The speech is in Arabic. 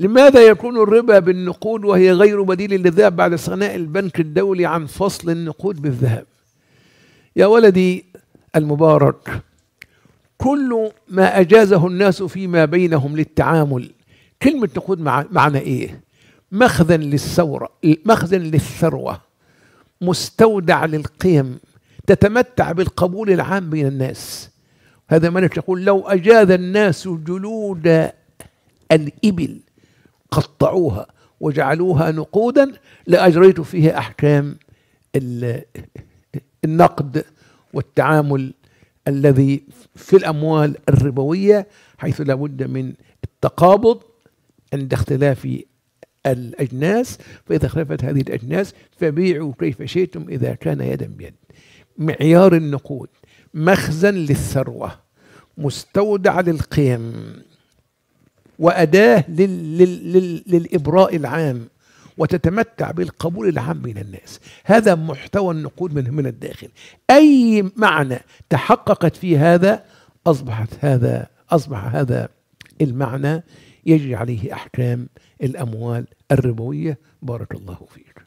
لماذا يكون الربا بالنقود وهي غير بديل للذهب بعد استغناء البنك الدولي عن فصل النقود بالذهب يا ولدي المبارك كل ما أجازه الناس فيما بينهم للتعامل كلمة نقود معنى إيه مخزن للثورة مخزن للثروة مستودع للقيم تتمتع بالقبول العام بين الناس هذا ملك يقول لو أجاز الناس جلود الإبل قطعوها وجعلوها نقودا لأجريت فيها أحكام النقد والتعامل الذي في الأموال الربوية حيث لابد من التقابض عند اختلاف الأجناس فإذا اختلفت هذه الأجناس فبيعوا كيف شئتم إذا كان يدا بيد معيار النقود مخزن للثروة مستودع للقيم وأداة لل لل لل للإبراء العام وتتمتع بالقبول العام من الناس هذا محتوى النقود من من الداخل أي معنى تحققت في هذا أصبحت هذا أصبح هذا المعنى يجري عليه أحكام الأموال الربوية بارك الله فيك